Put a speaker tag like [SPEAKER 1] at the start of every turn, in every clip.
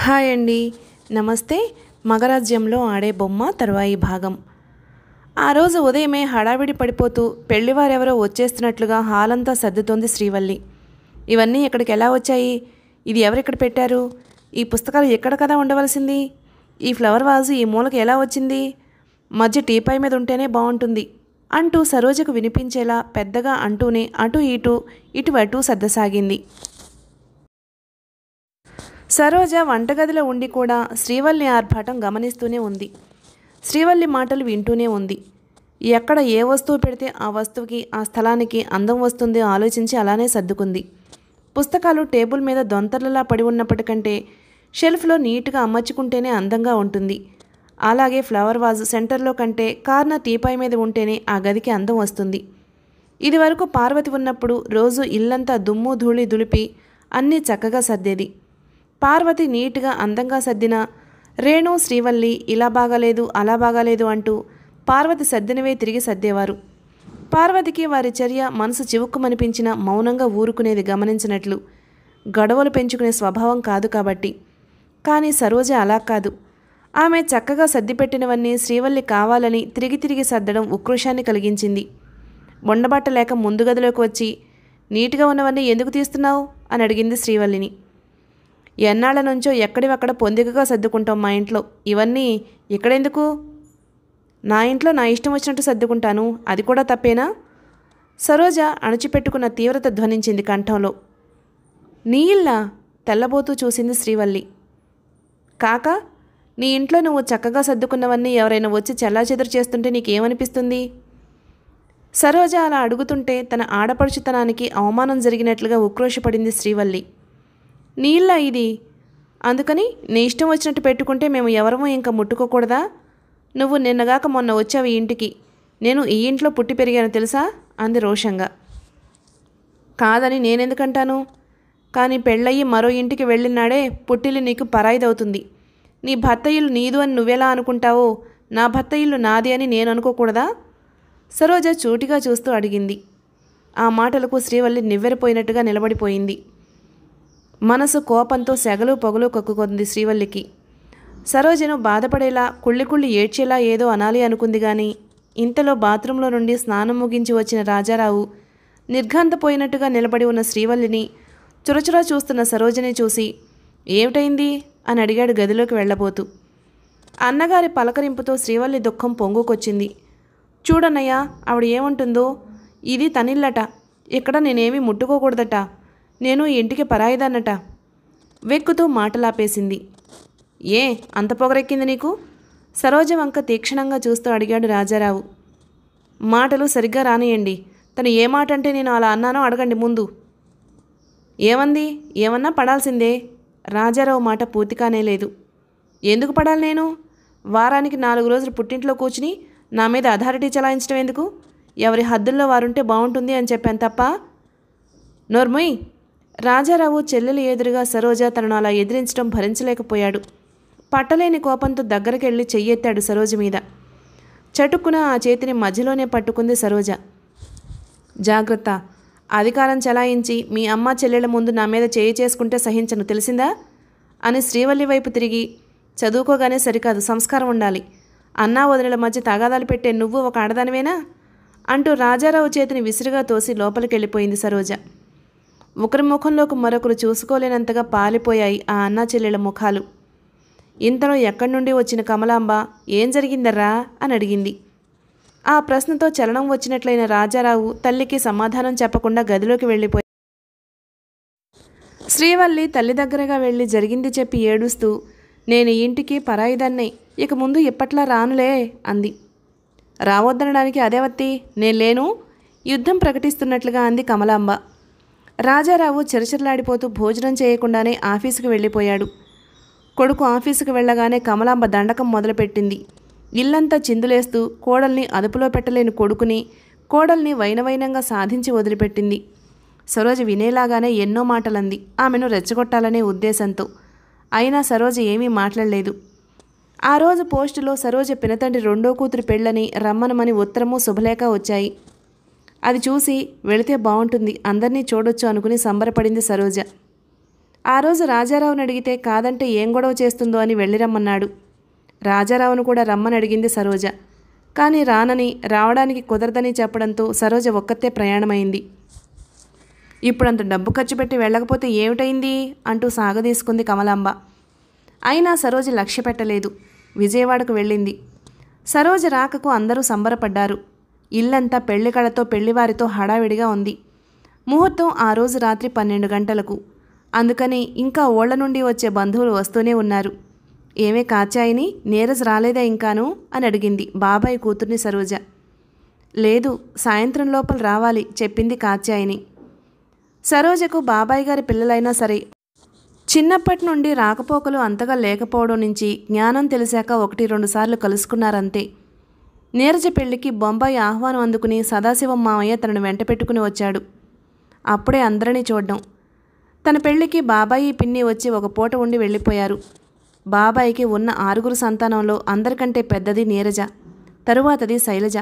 [SPEAKER 1] hi అండి నమస్తే మగరాజ్యంలో ఆడే బొమ్మ తర్వాయి భాగం ఆ రోజు ఉదయమే హడావిడి పడిపోతూ పెళ్లివారెవరో వచ్చేస్తున్నట్లుగా హాల్ అంతా సర్దుతోంది శ్రీవల్లి ఇవన్నీ ఇక్కడికి ఎలా వచ్చాయి ఇది ఎవరిక్కడ పెట్టారు ఈ పుస్తకాలు ఎక్కడ కదా ఉండవలసింది ఈ ఫ్లవర్ వాజు ఈ మూలకి ఎలా వచ్చింది మధ్య టీపాయ్ మీద ఉంటేనే బాగుంటుంది అంటూ సరోజకు వినిపించేలా పెద్దగా అంటూనే అటు ఇటు ఇటు అటు సర్దసాగింది సరోజ వంటగదిలో ఉండి కూడా శ్రీవల్లి ఆర్భాటం గమనిస్తూనే ఉంది శ్రీవల్లి మాటలు వింటూనే ఉంది ఎక్కడ ఏ వస్తువు పెడితే ఆ వస్తువుకి ఆ స్థలానికి అందం వస్తుందో ఆలోచించి అలానే సర్దుకుంది పుస్తకాలు టేబుల్ మీద దొంతలలా పడి ఉన్నప్పటికంటే షెల్ఫ్లో నీట్గా అమర్చుకుంటేనే అందంగా ఉంటుంది అలాగే ఫ్లవర్ వాజు సెంటర్లో కంటే కార్నర్ టీపాయ్ మీద ఉంటేనే ఆ గదికి అందం వస్తుంది ఇదివరకు పార్వతి ఉన్నప్పుడు రోజు ఇల్లంతా దుమ్ము ధూళి దులిపి అన్నీ చక్కగా సర్దేది పార్వతి నీట్గా అందంగా సర్దిన రేణు శ్రీవల్లి ఇలా బాగాలేదు అలా బాగాలేదు అంటూ పార్వతి సర్దినవే తిరిగి సర్దేవారు పార్వతికి వారి చర్య మనసు చివుక్కుమనిపించిన మౌనంగా ఊరుకునేది గమనించినట్లు గొడవలు పెంచుకునే స్వభావం కాదు కాబట్టి కానీ సరోజ అలా కాదు ఆమె చక్కగా సర్దిపెట్టినవన్నీ శ్రీవల్లి కావాలని తిరిగి తిరిగి సర్దడం ఉక్రోషాన్ని కలిగించింది బొండబాట లేక ముందు గదిలోకి వచ్చి నీట్గా ఉన్నవన్నీ ఎందుకు తీస్తున్నావు అని అడిగింది శ్రీవల్లిని ఎన్నాళ్ళ నుంచో ఎక్కడివక్కడ పొందికగా సర్దుకుంటాం మా ఇంట్లో ఇవన్నీ ఇక్కడెందుకు నా ఇంట్లో నా ఇష్టం వచ్చినట్టు సర్దుకుంటాను అది కూడా తప్పేనా సరోజ అణచిపెట్టుకున్న తీవ్రత ధ్వనించింది కంఠంలో నీళ్ళ తెల్లబోతూ చూసింది శ్రీవల్లి కాక నీ ఇంట్లో నువ్వు చక్కగా సర్దుకున్నవన్నీ ఎవరైనా వచ్చి చెల్లాచెదురు చేస్తుంటే నీకేమనిపిస్తుంది సరోజ అలా అడుగుతుంటే తన ఆడపడుచుతనానికి అవమానం జరిగినట్లుగా ఉక్రోషపడింది శ్రీవల్లి నీళ్ళ ఇది అందుకని నీ ఇష్టం వచ్చినట్టు పెట్టుకుంటే మేము ఎవరమో ఇంకా ముట్టుకోకూడదా నువ్వు నిన్నగాక మొన్న వచ్చావు ఈ ఇంటికి నేను ఈ ఇంట్లో పుట్టి పెరిగాను తెలుసా అంది రోషంగా కాదని నేనెందుకంటాను కానీ పెళ్ళయ్యి మరో ఇంటికి వెళ్ళినాడే పుట్టిల్లు నీకు పరాయిదవుతుంది నీ భర్త ఇల్లు నీదు అని నువ్వెలా అనుకుంటావో నా భర్త ఇల్లు నాది అని నేను అనుకోకూడదా సరోజ చూటిగా చూస్తూ అడిగింది ఆ మాటలకు శ్రీవల్లి నివ్వెరపోయినట్టుగా నిలబడిపోయింది మనసు కోపంతో సెగలు పొగలు కక్కుకుంది శ్రీవల్లికి సరోజను బాధపడేలా కుళ్ళి కుళ్ళి ఏడ్చేలా ఏదో అనాలి అనుకుంది కానీ ఇంతలో బాత్రూంలో నుండి స్నానం ముగించి వచ్చిన రాజారావు నిర్ఘాంతపోయినట్టుగా నిలబడి ఉన్న శ్రీవల్లిని చురచురా చూస్తున్న సరోజని చూసి ఏమిటైంది అని అడిగాడు గదిలోకి వెళ్ళబోతూ అన్నగారి పలకరింపుతో శ్రీవల్లి దుఃఖం పొంగుకొచ్చింది చూడన్నయ్యా ఆవిడ ఏమంటుందో ఇది తనిల్లట ఇక్కడ నేనేమీ ముట్టుకోకూడదట నేను ఇంటికి పరాయిదన్నట వెక్కుతూ మాటలాపేసింది ఏ అంత పొగరెక్కింది నీకు సరోజ వంక తీక్షణంగా చూస్తూ అడిగాడు రాజారావు మాటలు సరిగ్గా రానియండి తను ఏ మాట అంటే నేను అలా అన్నానో అడగండి ముందు ఏమంది ఏమన్నా పడాల్సిందే రాజారావు మాట పూర్తికానే లేదు ఎందుకు పడాలి నేను వారానికి నాలుగు రోజులు పుట్టింట్లో కూర్చుని నా మీద అథారిటీ చలాయించడం ఎందుకు ఎవరి హద్దుల్లో వారుంటే బాగుంటుంది అని చెప్పాను తప్ప నోర్ముయ్ రాజారావు చెల్లెల ఎదురుగా సరోజ తనను అలా ఎదిరించడం భరించలేకపోయాడు పట్టలేని కోపంతో దగ్గరికెళ్ళి చెయ్యెత్తాడు సరోజ మీద చటుక్కున ఆ చేతిని మధ్యలోనే పట్టుకుంది సరోజ జాగ్రత్త అధికారం చలాయించి మీ అమ్మ చెల్లెల ముందు నా మీద చేయి చేసుకుంటే సహించను తెలిసిందా అని శ్రీవల్లి వైపు తిరిగి చదువుకోగానే సరికాదు సంస్కారం ఉండాలి అన్నా వదినల మధ్య తగాదాలు పెట్టే నువ్వు ఒక ఆడదానివేనా అంటూ రాజారావు చేతిని విసిరిగా తోసి లోపలికి వెళ్ళిపోయింది సరోజ ఒకరి ముఖంలోకి మరొకరు చూసుకోలేనంతగా పాలిపోయాయి ఆ అన్నా చెల్లెల ముఖాలు ఇంతలో ఎక్కడి నుండి వచ్చిన కమలాంబ ఏం జరిగిందర్రా అని అడిగింది ఆ ప్రశ్నతో చలనం వచ్చినట్లయిన రాజారావు తల్లికి సమాధానం చెప్పకుండా గదిలోకి వెళ్ళిపోయి శ్రీవల్లి తల్లి దగ్గరగా వెళ్ళి జరిగింది చెప్పి ఏడుస్తూ నేను ఇంటికి పరాయిదాన్నే ఇక ముందు ఇప్పట్లా రానులే అంది రావద్దనడానికి అదేవత్తి నేను లేను యుద్ధం ప్రకటిస్తున్నట్లుగా అంది కమలాంబ రాజారావు చిరచిరలాడిపోతూ భోజనం చేయకుండానే ఆఫీసుకు వెళ్ళిపోయాడు కొడుకు ఆఫీసుకు వెళ్ళగానే కమలాంబ దండకం మొదలుపెట్టింది ఇల్లంతా చిందులేస్తూ కోడల్ని అదుపులో పెట్టలేని కొడుకుని కోడల్ని వైనవైనంగా సాధించి వదిలిపెట్టింది సరోజ వినేలాగానే ఎన్నో మాటలంది ఆమెను రెచ్చగొట్టాలనే ఉద్దేశంతో అయినా సరోజ ఏమీ మాట్లాడలేదు ఆ రోజు పోస్టులో సరోజ పినతండ్రి రెండో కూతురు పెళ్ళని రమ్మనమని ఉత్తరము శుభలేఖ వచ్చాయి అది చూసి వెళితే బాగుంటుంది అందరినీ చూడొచ్చు అనుకుని సంబరపడింది సరోజ ఆ రోజు రాజారావుని అడిగితే కాదంటే ఏం గొడవ చేస్తుందో అని వెళ్ళి రమ్మన్నాడు రాజారావును కూడా రమ్మని అడిగింది సరోజ కానీ రానని రావడానికి కుదరదని చెప్పడంతో సరోజ ఒక్కతే ప్రయాణమైంది ఇప్పుడంత డబ్బు ఖర్చు పెట్టి వెళ్ళకపోతే ఏమిటైంది అంటూ సాగదీసుకుంది కమలాంబ అయినా సరోజ లక్ష్య పెట్టలేదు విజయవాడకు వెళ్ళింది సరోజ రాకకు అందరూ సంబరపడ్డారు ఇల్లంతా పెళ్లికళతో పెళ్లివారితో హడావిడిగా ఉంది ముహూర్తం ఆ రోజు రాత్రి పన్నెండు గంటలకు అందుకని ఇంకా ఓళ్ల నుండి వచ్చే బంధువులు వస్తూనే ఉన్నారు ఏమే కాచాయిని నీరజ్ రాలేదా ఇంకాను అని అడిగింది బాబాయ్ కూతుర్ని సరోజ లేదు సాయంత్రం లోపల రావాలి చెప్పింది కాచాయని సరోజకు బాబాయ్ గారి పిల్లలైనా సరే చిన్నప్పటి నుండి రాకపోకలు అంతగా లేకపోవడం నుంచి జ్ఞానం తెలిసాక ఒకటి రెండుసార్లు కలుసుకున్నారంతే నీరజ పెళ్లికి బొంబాయి ఆహ్వానం అందుకుని సదాశివం మామయ్య తనను వెంట పెట్టుకుని వచ్చాడు అప్పుడే అందరినీ చూడ్డం తన పెళ్లికి బాబాయి పిన్ని వచ్చి ఒక పూట ఉండి వెళ్ళిపోయారు బాబాయికి ఉన్న ఆరుగురు సంతానంలో అందరికంటే పెద్దది నీరజ తరువాతది శైలజ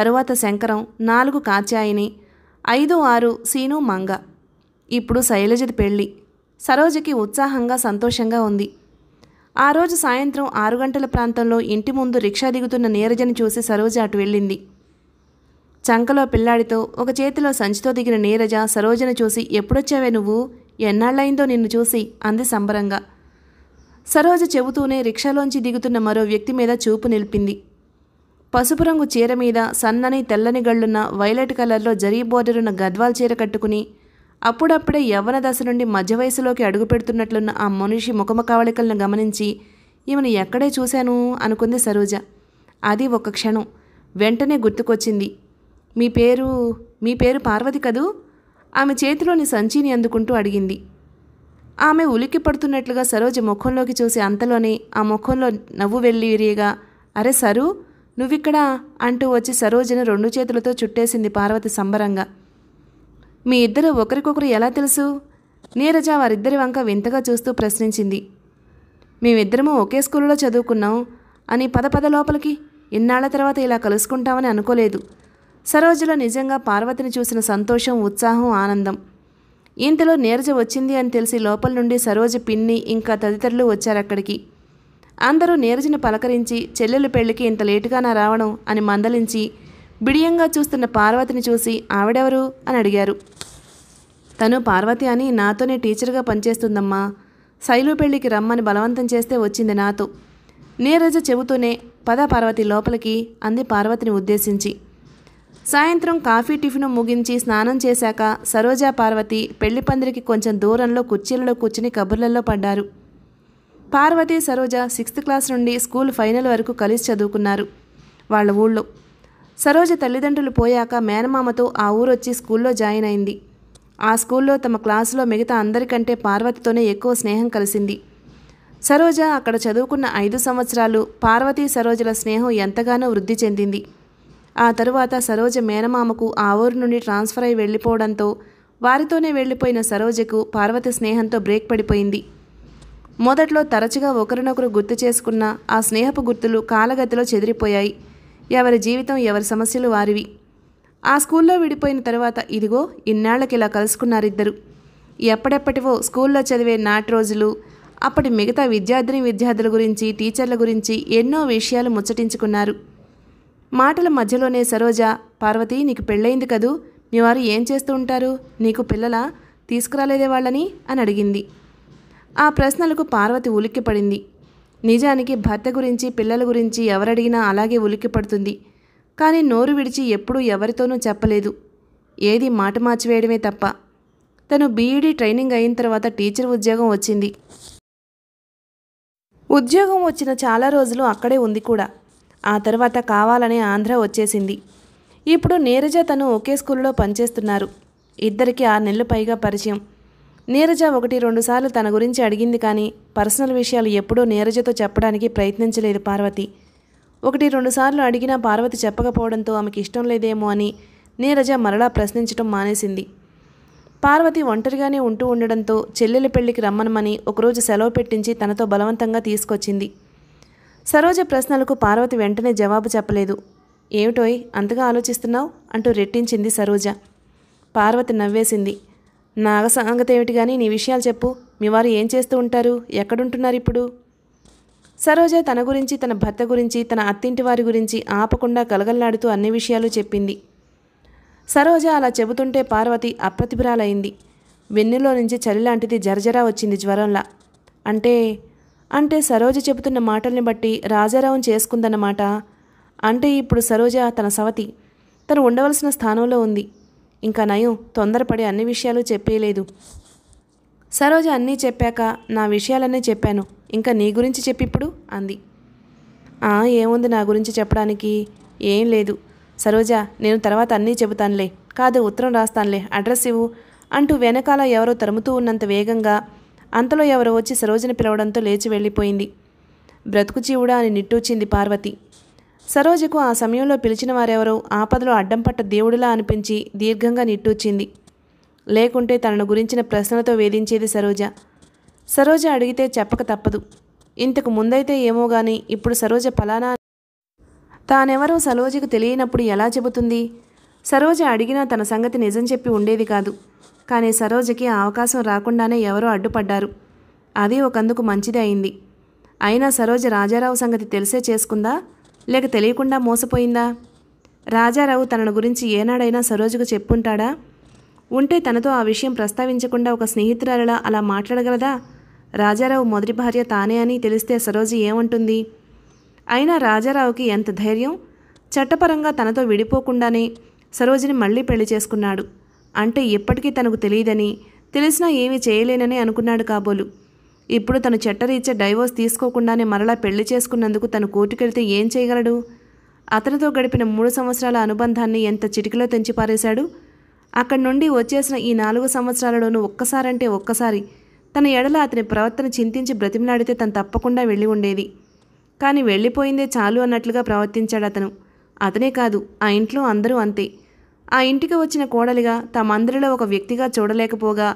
[SPEAKER 1] తరువాత శంకరం నాలుగు కాచాయిని ఐదు ఆరు సీను మంగ ఇప్పుడు శైలజది పెళ్ళి సరోజకి ఉత్సాహంగా సంతోషంగా ఉంది ఆ రోజు సాయంత్రం ఆరు గంటల ప్రాంతంలో ఇంటి ముందు రిక్షా దిగుతున్న నీరజని చూసి సరోజ అటు వెళ్ళింది చంకలో పిల్లాడితో ఒక చేతిలో సంచితో దిగిన నీరజ సరోజను చూసి ఎప్పుడొచ్చావే నువ్వు ఎన్నాళ్ళైందో నిన్ను చూసి అంది సంబరంగా సరోజ చెబుతూనే రిక్షాలోంచి దిగుతున్న మరో వ్యక్తి మీద చూపు నిలిపింది పసుపు రంగు చీర మీద సన్నని తెల్లని గళ్ళున్న వైలెట్ కలర్లో జరీ బోర్డరున్న గద్వాల్ చీర కట్టుకుని అప్పుడప్పుడే యవ్వన దశ నుండి మధ్య వయసులోకి అడుగుపెడుతున్నట్లున్న ఆ మనిషి ముఖముఖావళికలను గమనించి ఈమెను ఎక్కడే చూశాను అనుకుంది సరోజ అది ఒక క్షణం వెంటనే గుర్తుకొచ్చింది మీ పేరు మీ పేరు పార్వతి కదూ ఆమె చేతిలోని సంచిని అందుకుంటూ అడిగింది ఆమె ఉలిక్కి పడుతున్నట్లుగా సరోజ ముఖంలోకి చూసి అంతలోనే ఆ ముఖంలో నవ్వు వెళ్ళిరియగా అరే సరు నువ్విక్కడ అంటూ వచ్చి సరోజను రెండు చేతులతో చుట్టేసింది పార్వతి సంబరంగా మీ ఇద్దరు ఒకరికొకరు ఎలా తెలుసు నీరజ వారిద్దరి వంక వింతగా చూస్తూ ప్రశ్నించింది మేమిద్దరము ఒకే స్కూల్లో చదువుకున్నాం అని పద పద లోపలికి ఇన్నాళ్ల తర్వాత ఇలా కలుసుకుంటామని అనుకోలేదు సరోజలో నిజంగా పార్వతిని చూసిన సంతోషం ఉత్సాహం ఆనందం ఇంతలో నీరజ వచ్చింది అని తెలిసి లోపల నుండి సరోజ పిన్ని ఇంకా తదితరులు వచ్చారక్కడికి అందరూ నీరజను పలకరించి చెల్లెలు పెళ్లికి ఇంత లేటుగా నా రావడం అని మందలించి బిడియంగా చూస్తున్న పార్వతిని చూసి ఆవిడెవరు అని అడిగారు తను పార్వతి అని నాతోనే టీచర్గా పనిచేస్తుందమ్మా శైలు పెళ్లికి రమ్మని బలవంతం చేస్తే వచ్చింది నాతో నీరజ చెబుతూనే పద పార్వతి లోపలికి అంది పార్వతిని ఉద్దేశించి సాయంత్రం కాఫీ టిఫిన్ ముగించి స్నానం చేశాక సరోజా పార్వతి పెళ్లి పందిరికి కొంచెం దూరంలో కుర్చీలలో కూర్చుని కబుర్లలో పడ్డారు పార్వతి సరోజ సిక్స్త్ క్లాస్ నుండి స్కూల్ ఫైనల్ వరకు కలిసి చదువుకున్నారు వాళ్ళ ఊళ్ళో సరోజ తల్లిదండ్రులు పోయాక మేనమామతో ఆ ఊరొచ్చి స్కూల్లో జాయిన్ అయింది ఆ స్కూల్లో తమ క్లాసులో మిగతా అందరికంటే పార్వతితోనే ఎక్కువ స్నేహం కలిసింది సరోజ అక్కడ చదువుకున్న ఐదు సంవత్సరాలు పార్వతీ సరోజల స్నేహం ఎంతగానో వృద్ధి చెందింది ఆ తరువాత సరోజ మేనమామకు ఆ ఊరు నుండి ట్రాన్స్ఫర్ అయి వెళ్ళిపోవడంతో వారితోనే వెళ్ళిపోయిన సరోజకు పార్వతి స్నేహంతో బ్రేక్ పడిపోయింది మొదట్లో తరచుగా ఒకరినొకరు గుర్తు చేసుకున్న ఆ స్నేహపు గుర్తులు కాలగతిలో చెదిరిపోయాయి ఎవరి జీవితం ఎవరి సమస్యలు వారివి ఆ స్కూల్లో విడిపోయిన తర్వాత ఇదిగో ఇన్నాళ్ళకి ఇలా కలుసుకున్నారిద్దరు ఎప్పటెప్పటివో స్కూల్లో చదివే నాటి రోజులు అప్పటి మిగతా విద్యార్థిని విద్యార్థుల గురించి టీచర్ల గురించి ఎన్నో విషయాలు ముచ్చటించుకున్నారు మాటల మధ్యలోనే సరోజ పార్వతి నీకు పెళ్ళయింది కదూ మీ వారు ఏం చేస్తూ ఉంటారు నీకు పిల్లలా తీసుకురాలేదే వాళ్ళని అని అడిగింది ఆ ప్రశ్నలకు పార్వతి ఉలిక్కిపడింది నిజానికి భర్త గురించి పిల్లల గురించి ఎవరడిగినా అలాగే ఉలిక్కిపడుతుంది కానీ నోరు విడిచి ఎప్పుడూ ఎవరితోనూ చెప్పలేదు ఏది మాట మార్చివేయడమే తప్ప తను బీఈడీ ట్రైనింగ్ అయిన తర్వాత టీచర్ ఉద్యోగం వచ్చింది ఉద్యోగం వచ్చిన చాలా రోజులు అక్కడే ఉంది కూడా ఆ తర్వాత కావాలనే ఆంధ్ర వచ్చేసింది ఇప్పుడు నీరజ తను ఒకే స్కూల్లో పనిచేస్తున్నారు ఇద్దరికి ఆరు నెలలు పైగా పరిచయం నీరజ ఒకటి రెండుసార్లు తన గురించి అడిగింది కానీ పర్సనల్ విషయాలు ఎప్పుడూ నీరజతో చెప్పడానికి ప్రయత్నించలేదు పార్వతి ఒకటి రెండుసార్లు అడిగినా పార్వతి చెప్పకపోవడంతో ఆమెకి ఇష్టం లేదేమో అని నీరజ మరలా ప్రశ్నించడం మానేసింది పార్వతి ఒంటరిగానే ఉంటూ ఉండడంతో చెల్లెల పెళ్లికి రమ్మనమని ఒకరోజు సెలవు పెట్టించి తనతో బలవంతంగా తీసుకొచ్చింది సరోజ ప్రశ్నలకు పార్వతి వెంటనే జవాబు చెప్పలేదు ఏమిటోయ్ అంతగా ఆలోచిస్తున్నావు అంటూ రెట్టించింది సరోజ పార్వతి నవ్వేసింది నాగ సంగతి ఏమిటి కానీ నీ విషయాలు చెప్పు మీ వారు ఏం చేస్తూ ఉంటారు ఎక్కడుంటున్నారు ఇప్పుడు సరోజ తన గురించి తన భర్త గురించి తన అత్తింటి వారి గురించి ఆపకుండా కలగల్లాడుతూ అన్ని విషయాలు చెప్పింది సరోజ అలా చెబుతుంటే పార్వతి అప్రతిభరాలైంది వెన్నులో నుంచి చలిలాంటిది జరజరా వచ్చింది జ్వరంలా అంటే అంటే సరోజ చెబుతున్న మాటల్ని బట్టి రాజారావం చేసుకుందన్నమాట అంటే ఇప్పుడు సరోజ తన సవతి తను ఉండవలసిన స్థానంలో ఉంది ఇంకా నయం తొందరపడి అన్ని విషయాలు చెప్పేయలేదు సరోజ అన్నీ చెప్పాక నా విషయాలన్నీ చెప్పాను ఇంకా నీ గురించి చెప్పిప్పుడు అంది ఆ ఏముంది నా గురించి చెప్పడానికి ఏం లేదు సరోజ నేను తర్వాత అన్నీ చెబుతానులే కాదు ఉత్తరం రాస్తానులే అడ్రస్ ఇవ్వు అంటూ వెనకాల ఎవరో తరుముతూ ఉన్నంత వేగంగా అంతలో ఎవరో వచ్చి సరోజని పిలవడంతో లేచి వెళ్ళిపోయింది బ్రతుకుచీవుడా అని నిట్టూచింది పార్వతి సరోజకు ఆ సమయంలో పిలిచిన వారెవరో ఆపదలో అడ్డం పట్ట దేవుడిలా అనిపించి దీర్ఘంగా నిట్టూచింది లేకుంటే తనను గురించిన ప్రశ్నలతో వేధించేది సరోజ సరోజ అడిగితే చెప్పక తప్పదు ఇంతకు ముందైతే ఏమో గాని ఇప్పుడు సరోజ ఫలానా తానెవరో సరోజకు తెలియనప్పుడు ఎలా చెబుతుంది సరోజ అడిగినా తన సంగతి నిజం చెప్పి ఉండేది కాదు కానీ సరోజకి ఆ అవకాశం రాకుండానే ఎవరో అడ్డుపడ్డారు అది ఒకందుకు మంచిదే అయింది అయినా సరోజ రాజారావు సంగతి తెలిసే చేసుకుందా లేక తెలియకుండా మోసపోయిందా రాజారావు తనను గురించి ఏనాడైనా సరోజుకు చెప్పుంటాడా ఉంటే తనతో ఆ విషయం ప్రస్తావించకుండా ఒక స్నేహితురాలలా అలా మాట్లాడగలదా రాజారావు మొదటి భార్య తానే అని తెలిస్తే సరోజు ఏమంటుంది అయినా రాజారావుకి ఎంత ధైర్యం చట్టపరంగా తనతో విడిపోకుండానే సరోజిని మళ్ళీ పెళ్లి చేసుకున్నాడు అంటే ఎప్పటికీ తనకు తెలియదని తెలిసినా ఏమీ చేయలేనని అనుకున్నాడు కాబోలు ఇప్పుడు తను చెట్టరీచే డైవోర్స్ తీసుకోకుండానే మరలా పెళ్లి చేసుకున్నందుకు తను కోర్టుకెళ్తే ఏం చేయగలడు అతనితో గడిపిన మూడు సంవత్సరాల అనుబంధాన్ని ఎంత చిటికలో తెంచి పారేశాడు అక్కడి నుండి వచ్చేసిన ఈ నాలుగు సంవత్సరాలలోనూ ఒక్కసారంటే ఒక్కసారి తన ఎడల అతని ప్రవర్తన చింతించి బ్రతిమలాడితే తను తప్పకుండా వెళ్ళి ఉండేది కానీ వెళ్ళిపోయిందే చాలు అన్నట్లుగా ప్రవర్తించాడు అతను అతనే కాదు ఆ ఇంట్లో అందరూ అంతే ఆ ఇంటికి వచ్చిన కోడలిగా తమందరిలో ఒక వ్యక్తిగా చూడలేకపోగా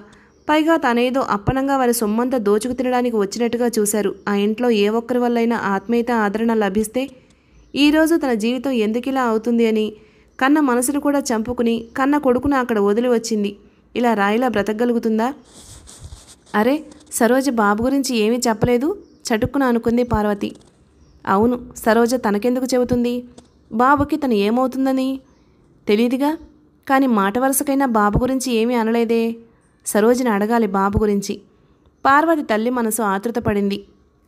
[SPEAKER 1] పైగా తనేదో అప్పనంగా వారి సొమ్మంతా దోచుకు తినడానికి వచ్చినట్టుగా చూశారు ఆ ఇంట్లో ఏ ఒక్కరి వల్లైనా ఆత్మీయత ఆదరణ లభిస్తే ఈరోజు తన జీవితం ఎందుకిలా అవుతుంది అని కన్న మనసును కూడా చంపుకుని కన్న కొడుకును అక్కడ వదిలి వచ్చింది ఇలా రాయిలా బ్రతకగలుగుతుందా అరే సరోజ బాబు గురించి ఏమీ చెప్పలేదు చటుక్కున అనుకుంది పార్వతి అవును సరోజ తనకెందుకు చెబుతుంది బాబుకి తను ఏమవుతుందని తెలియదుగా కానీ మాట వరుసకైనా బాబు గురించి ఏమీ అనలేదే సరోజిని అడగాలి బాబు గురించి పార్వతి తల్లి మనసు ఆతృత పడింది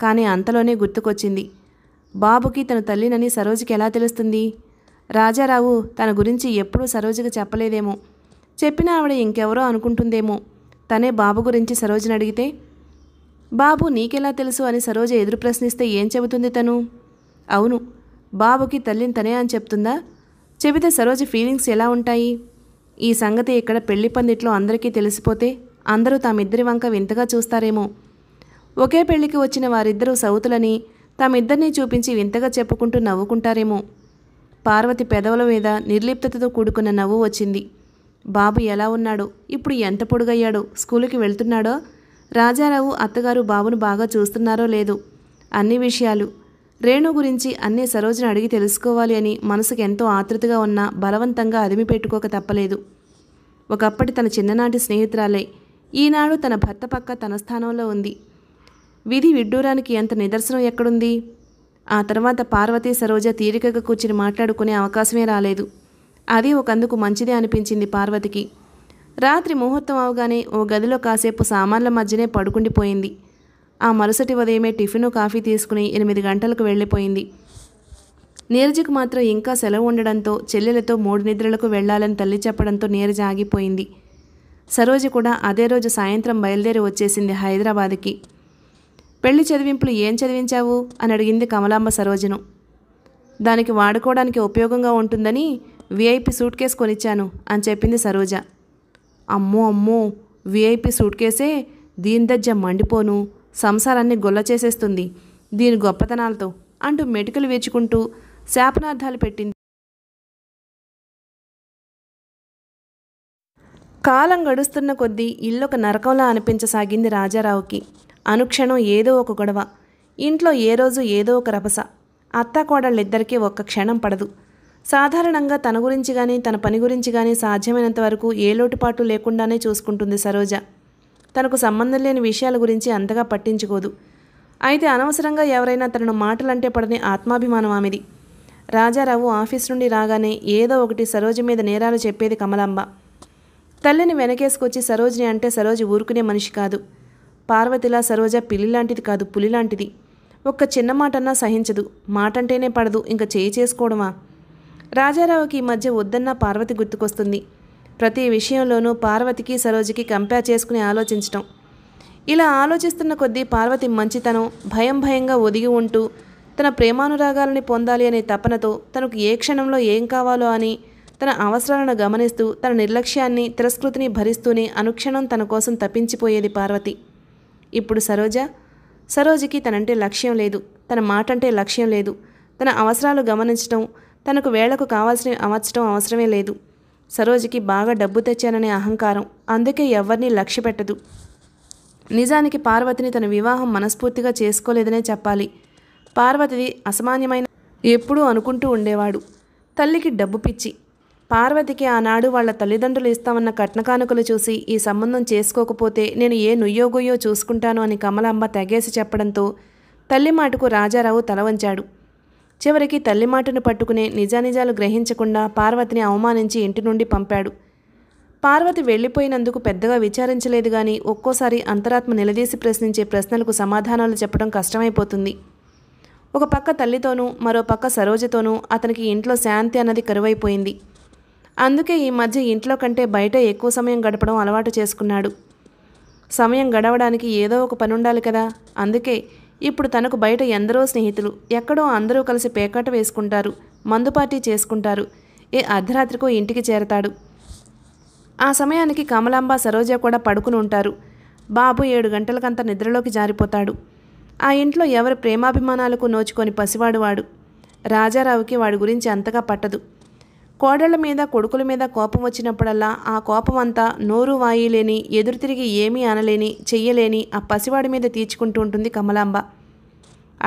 [SPEAKER 1] కానీ అంతలోనే గుర్తుకొచ్చింది బాబుకి తన తల్లినని సరోజుకి ఎలా తెలుస్తుంది రాజారావు తన గురించి ఎప్పుడూ సరోజుకి చెప్పలేదేమో చెప్పిన ఆవిడ ఇంకెవరో అనుకుంటుందేమో తనే బాబు గురించి సరోజుని అడిగితే బాబు నీకెలా తెలుసు అని సరోజ ఎదురు ప్రశ్నిస్తే ఏం చెబుతుంది తను అవును బాబుకి తల్లిని తనే అని చెప్తుందా చెబితే సరోజ ఫీలింగ్స్ ఎలా ఉంటాయి ఈ సంగతి ఇక్కడ పెళ్లి పందిట్లో అందరికీ తెలిసిపోతే అందరూ తమిద్దరి వంక వింతగా చూస్తారేమో ఒకే పెళ్లికి వచ్చిన వారిద్దరూ సౌతులని తమిద్దరినీ చూపించి వింతగా చెప్పుకుంటూ నవ్వుకుంటారేమో పార్వతి పెదవుల మీద నిర్లిప్తతతో కూడుకున్న నవ్వు వచ్చింది బాబు ఎలా ఉన్నాడో ఇప్పుడు ఎంత పొడుగయ్యాడో స్కూలుకి వెళ్తున్నాడో రాజారావు అత్తగారు బాబును బాగా చూస్తున్నారో లేదు అన్ని విషయాలు రేణు గురించి అన్నీ సరోజను అడిగి తెలుసుకోవాలి అని మనసుకు ఎంతో ఆతృతగా ఉన్నా బలవంతంగా అదిమి పెట్టుకోక తప్పలేదు ఒకప్పటి తన చిన్ననాటి స్నేహితురాలే ఈనాడు తన భర్త పక్క తన స్థానంలో ఉంది విధి విడ్డూరానికి ఎంత నిదర్శనం ఎక్కడుంది ఆ తర్వాత పార్వతీ సరోజ తీరికగా కూర్చుని మాట్లాడుకునే అవకాశమే రాలేదు అది ఒకందుకు మంచిదే అనిపించింది పార్వతికి రాత్రి ముహూర్తం అవగానే ఓ గదిలో కాసేపు సామాన్ల మధ్యనే పడుకుండిపోయింది ఆ మరుసటి ఉదయమే టిఫిను కాఫీ తీసుకుని ఎనిమిది గంటలకు వెళ్ళిపోయింది నీరజకు మాత్రం ఇంకా సెలవు ఉండడంతో చెల్లెలతో మూడు నిద్రలకు వెళ్లాలని తల్లి చెప్పడంతో నీరజ ఆగిపోయింది సరోజ కూడా అదే రోజు సాయంత్రం బయలుదేరి వచ్చేసింది హైదరాబాద్కి పెళ్లి చదివింపులు ఏం చదివించావు అని అడిగింది కమలాంబ సరోజను దానికి వాడుకోవడానికి ఉపయోగంగా ఉంటుందని విఐపి సూట్ కేస్ కొనిచ్చాను అని చెప్పింది సరోజ అమ్మో అమ్మో విఐపి సూట్ కేసే దీని దజ్జ మండిపోను సంసారాన్ని గొల్ల చేసేస్తుంది దీని గొప్పతనాలతో అంటూ మెటుకలు వేచుకుంటూ శాపనార్థాలు పెట్టింది కాలం గడుస్తున్న కొద్దీ ఒక నరకంలా అనిపించసాగింది రాజారావుకి అనుక్షణం ఏదో ఒక గొడవ ఇంట్లో ఏ రోజు ఏదో ఒక రభస అత్తాకోడళ్ళిద్దరికీ ఒక్క క్షణం పడదు సాధారణంగా తన గురించి కానీ తన పని గురించి కానీ సాధ్యమైనంత వరకు ఏ లోటుపాటు లేకుండానే చూసుకుంటుంది సరోజ తనకు సంబంధం లేని విషయాల గురించి అంతగా పట్టించుకోదు అయితే అనవసరంగా ఎవరైనా తనను మాటలంటే పడని ఆత్మాభిమానం ఆమెది రాజారావు ఆఫీస్ నుండి రాగానే ఏదో ఒకటి సరోజ మీద నేరాలు చెప్పేది కమలాంబ తల్లిని వెనకేసుకొచ్చి సరోజిని అంటే సరోజ ఊరుకునే మనిషి కాదు పార్వతిలా సరోజ పిల్లి లాంటిది కాదు పులి లాంటిది ఒక్క చిన్న మాటన్నా సహించదు మాటంటేనే పడదు ఇంకా చేయి చేసుకోవడమా రాజారావుకి ఈ మధ్య వద్దన్నా పార్వతి గుర్తుకొస్తుంది ప్రతి విషయంలోనూ పార్వతికి సరోజకి కంపేర్ చేసుకుని ఆలోచించటం ఇలా ఆలోచిస్తున్న కొద్దీ పార్వతి మంచితనం భయం భయంగా ఒదిగి ఉంటూ తన ప్రేమానురాగాలని పొందాలి అనే తపనతో తనకు ఏ క్షణంలో ఏం కావాలో అని తన అవసరాలను గమనిస్తూ తన నిర్లక్ష్యాన్ని తిరస్కృతిని భరిస్తూనే అనుక్షణం తన కోసం తప్పించిపోయేది పార్వతి ఇప్పుడు సరోజ సరోజకి తనంటే లక్ష్యం లేదు తన మాట అంటే లక్ష్యం లేదు తన అవసరాలు గమనించడం తనకు వేళకు కావాల్సినవి అమర్చడం అవసరమే లేదు సరోజకి బాగా డబ్బు తెచ్చాననే అహంకారం అందుకే ఎవరిని లక్ష్య పెట్టదు నిజానికి పార్వతిని తన వివాహం మనస్ఫూర్తిగా చేసుకోలేదనే చెప్పాలి పార్వతిది అసమాన్యమైన ఎప్పుడూ అనుకుంటూ ఉండేవాడు తల్లికి డబ్బు పిచ్చి పార్వతికి ఆనాడు వాళ్ళ తల్లిదండ్రులు ఇస్తామన్న కట్నకానుకలు చూసి ఈ సంబంధం చేసుకోకపోతే నేను ఏ నుయ్యోగుయ్యో చూసుకుంటాను అని కమలాంబ తెగేసి చెప్పడంతో తల్లి మాటకు రాజారావు తలవంచాడు చివరికి తల్లి మాటను పట్టుకునే నిజానిజాలు గ్రహించకుండా పార్వతిని అవమానించి ఇంటి నుండి పంపాడు పార్వతి వెళ్ళిపోయినందుకు పెద్దగా విచారించలేదు కానీ ఒక్కోసారి అంతరాత్మ నిలదీసి ప్రశ్నించే ప్రశ్నలకు సమాధానాలు చెప్పడం కష్టమైపోతుంది ఒక పక్క తల్లితోనూ మరో పక్క సరోజతోనూ అతనికి ఇంట్లో శాంతి అన్నది కరువైపోయింది అందుకే ఈ మధ్య ఇంట్లో కంటే బయట ఎక్కువ సమయం గడపడం అలవాటు చేసుకున్నాడు సమయం గడవడానికి ఏదో ఒక పనుండాలి కదా అందుకే ఇప్పుడు తనకు బయట ఎందరో స్నేహితులు ఎక్కడో అందరూ కలిసి పేకాట వేసుకుంటారు మందు పార్టీ చేసుకుంటారు ఏ అర్ధరాత్రికో ఇంటికి చేరతాడు ఆ సమయానికి కమలాంబ సరోజ కూడా పడుకుని ఉంటారు బాబు ఏడు గంటలకంత నిద్రలోకి జారిపోతాడు ఆ ఇంట్లో ఎవరి ప్రేమాభిమానాలకు నోచుకొని పసివాడు వాడు రాజారావుకి వాడి గురించి అంతగా పట్టదు కోడళ్ల మీద కొడుకుల మీద కోపం వచ్చినప్పుడల్లా ఆ కోపం అంతా నోరు వాయిలేని ఎదురు తిరిగి ఏమీ అనలేని చెయ్యలేని ఆ పసివాడి మీద తీర్చుకుంటూ ఉంటుంది కమలాంబ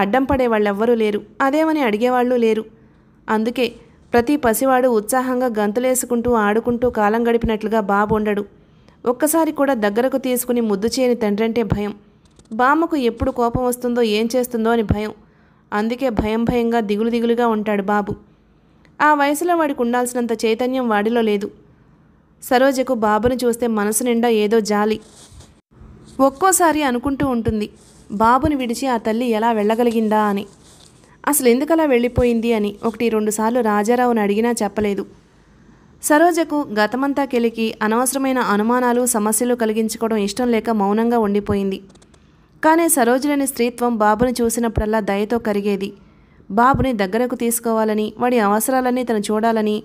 [SPEAKER 1] అడ్డం పడేవాళ్ళెవ్వరూ లేరు అదేమని అడిగేవాళ్ళు లేరు అందుకే ప్రతి పసివాడు ఉత్సాహంగా గంతులేసుకుంటూ ఆడుకుంటూ కాలం గడిపినట్లుగా బాబు ఉండడు ఒక్కసారి కూడా దగ్గరకు తీసుకుని ముద్దు చేయని తండ్రంటే భయం బామ్మకు ఎప్పుడు కోపం వస్తుందో ఏం చేస్తుందో అని భయం అందుకే భయం భయంగా దిగులు దిగులుగా ఉంటాడు బాబు ఆ వయసులో వాడికి ఉండాల్సినంత చైతన్యం వాడిలో లేదు సరోజకు బాబును చూస్తే మనసు నిండా ఏదో జాలి ఒక్కోసారి అనుకుంటూ ఉంటుంది బాబుని విడిచి ఆ తల్లి ఎలా వెళ్ళగలిగిందా అని అసలు ఎందుకలా వెళ్ళిపోయింది అని ఒకటి రెండుసార్లు రాజారావుని అడిగినా చెప్పలేదు సరోజకు గతమంతా కెలికి అనవసరమైన అనుమానాలు సమస్యలు కలిగించుకోవడం ఇష్టం లేక మౌనంగా ఉండిపోయింది కానీ సరోజులని స్త్రీత్వం బాబును చూసినప్పుడల్లా దయతో కరిగేది బాబుని దగ్గరకు తీసుకోవాలని వాడి అవసరాలన్నీ తను చూడాలని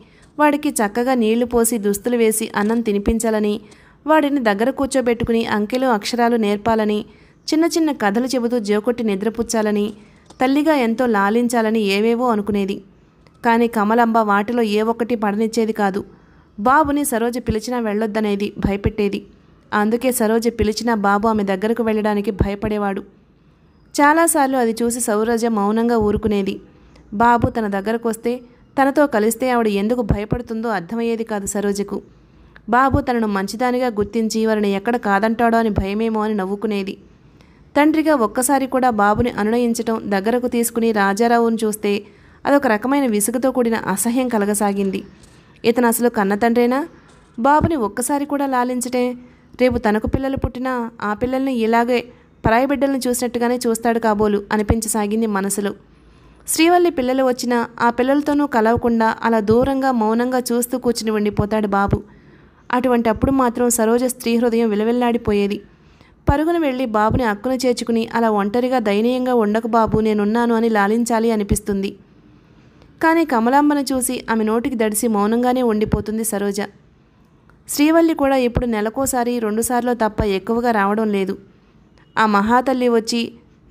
[SPEAKER 1] వాడికి చక్కగా నీళ్లు పోసి దుస్తులు వేసి అన్నం తినిపించాలని వాడిని దగ్గర కూర్చోబెట్టుకుని అంకెలు అక్షరాలు నేర్పాలని చిన్న చిన్న కథలు చెబుతూ జోకొట్టి నిద్రపుచ్చాలని తల్లిగా ఎంతో లాలించాలని ఏవేవో అనుకునేది కానీ కమలంబ వాటిలో ఏ ఒక్కటి పడనిచ్చేది కాదు బాబుని సరోజ పిలిచినా వెళ్ళొద్దనేది భయపెట్టేది అందుకే సరోజ పిలిచినా బాబు ఆమె దగ్గరకు వెళ్ళడానికి భయపడేవాడు చాలాసార్లు అది చూసి సౌరజ మౌనంగా ఊరుకునేది బాబు తన దగ్గరకు వస్తే తనతో కలిస్తే ఆవిడ ఎందుకు భయపడుతుందో అర్థమయ్యేది కాదు సరోజకు బాబు తనను మంచిదానిగా గుర్తించి వారిని ఎక్కడ కాదంటాడో అని భయమేమో అని నవ్వుకునేది తండ్రిగా ఒక్కసారి కూడా బాబుని అనునయించటం దగ్గరకు తీసుకుని రాజారావును చూస్తే అదొక రకమైన విసుగుతో కూడిన అసహ్యం కలగసాగింది ఇతను అసలు కన్నతండ్రేనా బాబుని ఒక్కసారి కూడా లాలించటే రేపు తనకు పిల్లలు పుట్టినా ఆ పిల్లల్ని ఇలాగే పరాయి బిడ్డల్ని చూసినట్టుగానే చూస్తాడు కాబోలు అనిపించసాగింది మనసులో శ్రీవల్లి పిల్లలు వచ్చినా ఆ పిల్లలతోనూ కలవకుండా అలా దూరంగా మౌనంగా చూస్తూ కూర్చుని ఉండిపోతాడు బాబు అటువంటి అప్పుడు మాత్రం సరోజ స్త్రీ హృదయం విలవిల్లాడిపోయేది పరుగున వెళ్ళి బాబుని అక్కును చేర్చుకుని అలా ఒంటరిగా దయనీయంగా ఉండకు బాబు నేనున్నాను అని లాలించాలి అనిపిస్తుంది కానీ కమలాంబను చూసి ఆమె నోటికి దడిసి మౌనంగానే ఉండిపోతుంది సరోజ శ్రీవల్లి కూడా ఇప్పుడు నెలకోసారి రెండుసార్లు తప్ప ఎక్కువగా రావడం లేదు ఆ మహాతల్లి వచ్చి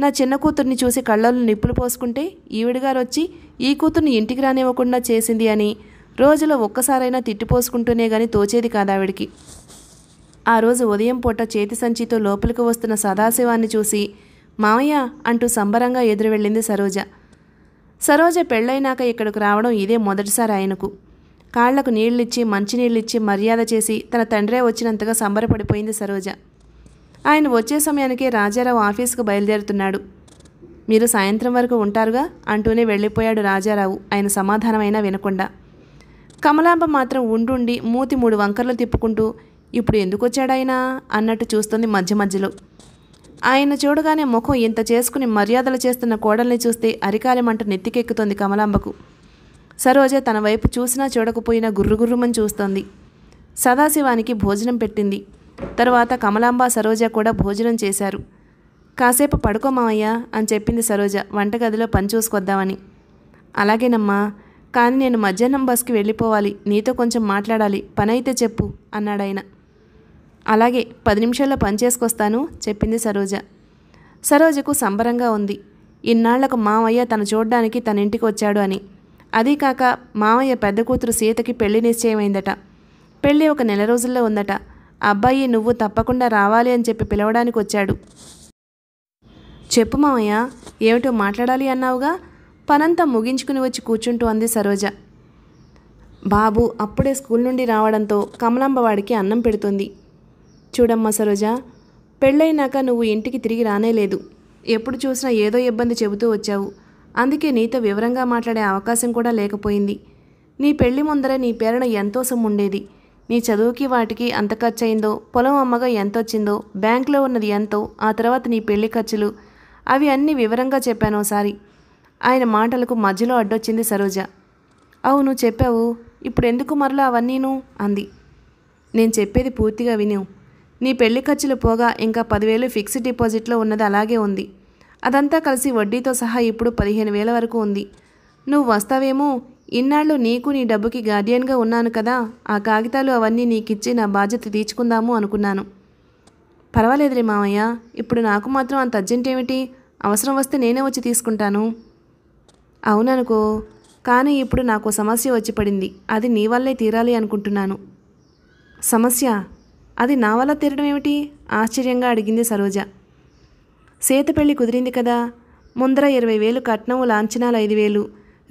[SPEAKER 1] నా చిన్న కూతుర్ని చూసి కళ్ళల్లో నిప్పులు పోసుకుంటే ఈవిడిగారు వచ్చి ఈ కూతుర్ని ఇంటికి రానివ్వకుండా చేసింది అని రోజులో ఒక్కసారైనా తిట్టిపోసుకుంటూనే గాని తోచేది కాదావిడికి ఆ రోజు ఉదయం పూట చేతి సంచితో లోపలికి వస్తున్న సదాశివాన్ని చూసి మామయ్య అంటూ సంబరంగా ఎదురు వెళ్ళింది సరోజ సరోజ పెళ్ళైనాక ఇక్కడికి రావడం ఇదే మొదటిసారి ఆయనకు కాళ్లకు నీళ్ళిచ్చి మంచినీళ్ళిచ్చి మర్యాద చేసి తన తండ్రే వచ్చినంతగా సంబరపడిపోయింది సరోజ ఆయన వచ్చే సమయానికి రాజారావు ఆఫీసుకు బయలుదేరుతున్నాడు మీరు సాయంత్రం వరకు ఉంటారుగా అంటూనే వెళ్ళిపోయాడు రాజారావు ఆయన సమాధానమైనా వినకుండా కమలాంబ మాత్రం ఉండుండి మూతి మూడు వంకర్లు తిప్పుకుంటూ ఇప్పుడు ఎందుకు వచ్చాడాయనా అన్నట్టు చూస్తుంది మధ్య మధ్యలో ఆయన చూడగానే ముఖం ఇంత చేసుకుని మర్యాదలు చేస్తున్న కోడల్ని చూస్తే అరికాలమంట నెత్తికెక్కుతోంది కమలాంబకు సరోజ తన వైపు చూసినా చూడకపోయినా గుర్రుగుర్రుమని చూస్తోంది సదాశివానికి భోజనం పెట్టింది తర్వాత కమలాంబ సరోజ కూడా భోజనం చేశారు కాసేపు పడుకోమావయ్యా అని చెప్పింది సరోజ వంటగదిలో పనిచూసుకొద్దామని అలాగేనమ్మా కానీ నేను మధ్యాహ్నం బస్కి వెళ్ళిపోవాలి నీతో కొంచెం మాట్లాడాలి పని అయితే చెప్పు అన్నాడాయన అలాగే పది నిమిషాల్లో పని చేసుకొస్తాను చెప్పింది సరోజ సరోజకు సంబరంగా ఉంది ఇన్నాళ్లకు మావయ్య తను చూడ్డానికి తన ఇంటికి వచ్చాడు అని అదీ కాక మావయ్య పెద్ద కూతురు సీతకి పెళ్లి నిశ్చయమైందట పెళ్ళి ఒక నెల రోజుల్లో ఉందట అబ్బాయి నువ్వు తప్పకుండా రావాలి అని చెప్పి పిలవడానికి వచ్చాడు చెప్పు మామయ్య ఏమిటో మాట్లాడాలి అన్నావుగా పనంతా ముగించుకుని వచ్చి కూర్చుంటూ అంది సరోజ బాబు అప్పుడే స్కూల్ నుండి రావడంతో కమలాంబవాడికి అన్నం పెడుతుంది చూడమ్మా సరోజ పెళ్ళైనాక నువ్వు ఇంటికి తిరిగి రానేలేదు ఎప్పుడు చూసినా ఏదో ఇబ్బంది చెబుతూ వచ్చావు అందుకే నీతో వివరంగా మాట్లాడే అవకాశం కూడా లేకపోయింది నీ పెళ్లి ముందర నీ పేరున ఎంతో సొమ్ముండేది ఉండేది నీ చదువుకి వాటికి అంత ఖర్చు అయిందో పొలం అమ్మగా ఎంత వచ్చిందో బ్యాంకులో ఉన్నది ఎంతో ఆ తర్వాత నీ పెళ్లి ఖర్చులు అవి అన్నీ వివరంగా చెప్పాను ఒకసారి ఆయన మాటలకు మధ్యలో అడ్డొచ్చింది సరోజ అవును చెప్పావు ఇప్పుడు ఎందుకు మరలా అవన్నీను అంది నేను చెప్పేది పూర్తిగా విను నీ పెళ్లి ఖర్చులు పోగా ఇంకా పదివేలు ఫిక్స్డ్ డిపాజిట్లో ఉన్నది అలాగే ఉంది అదంతా కలిసి వడ్డీతో సహా ఇప్పుడు పదిహేను వేల వరకు ఉంది నువ్వు వస్తావేమో ఇన్నాళ్ళు నీకు నీ డబ్బుకి గార్డియన్గా ఉన్నాను కదా ఆ కాగితాలు అవన్నీ నీకిచ్చి నా బాధ్యత తీర్చుకుందాము అనుకున్నాను పర్వాలేదురే మామయ్య ఇప్పుడు నాకు మాత్రం అంత అర్జెంట్ ఏమిటి అవసరం వస్తే నేనే వచ్చి తీసుకుంటాను అవుననుకో కానీ ఇప్పుడు నాకు సమస్య వచ్చి పడింది అది నీ వల్లే తీరాలి అనుకుంటున్నాను సమస్య అది నా వల్ల తీరడం ఏమిటి ఆశ్చర్యంగా అడిగింది సరోజ సేత పెళ్లి కుదిరింది కదా ముందర ఇరవై వేలు కట్నం లాంఛనాలు ఐదు వేలు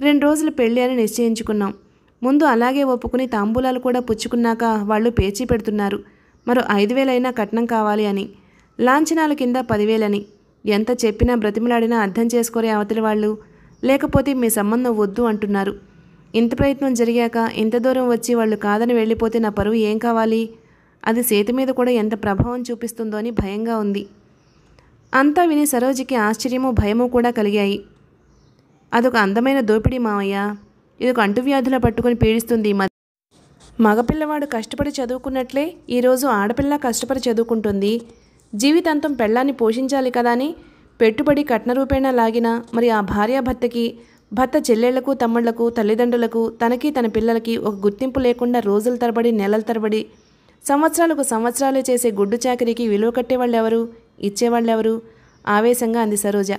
[SPEAKER 1] రెండు రోజులు పెళ్ళి అని నిశ్చయించుకున్నాం ముందు అలాగే ఒప్పుకుని తాంబూలాలు కూడా పుచ్చుకున్నాక వాళ్ళు పేచీ పెడుతున్నారు మరో ఐదు వేలైనా కట్నం కావాలి అని లాంఛనాల కింద పదివేలని ఎంత చెప్పినా బ్రతిమలాడినా అర్థం చేసుకోరే అవతలి వాళ్ళు లేకపోతే మీ సంబంధం వద్దు అంటున్నారు ఇంత ప్రయత్నం జరిగాక ఇంత దూరం వచ్చి వాళ్ళు కాదని వెళ్ళిపోతే నా పరువు ఏం కావాలి అది సేతి మీద కూడా ఎంత ప్రభావం చూపిస్తుందో అని భయంగా ఉంది అంతా విని సరోజికి ఆశ్చర్యమూ భయము కూడా కలిగాయి అదొక అందమైన దోపిడీ మావయ్య ఇదొక అంటువ్యాధుల పట్టుకొని పీడిస్తుంది మగపిల్లవాడు కష్టపడి చదువుకున్నట్లే ఈరోజు ఆడపిల్ల కష్టపడి చదువుకుంటుంది జీవితాంతం పెళ్ళాన్ని పోషించాలి కదా అని పెట్టుబడి కట్న రూపేణా లాగిన మరి ఆ భార్యాభర్తకి భర్త చెల్లెళ్లకు తమ్ముళ్లకు తల్లిదండ్రులకు తనకి తన పిల్లలకి ఒక గుర్తింపు లేకుండా రోజుల తరబడి నెలల తరబడి సంవత్సరాలకు సంవత్సరాలు చేసే గుడ్డు చాకరీకి విలువ కట్టేవాళ్ళెవరు ఇచ్చేవాళ్ళెవరు ఆవేశంగా అంది సరోజ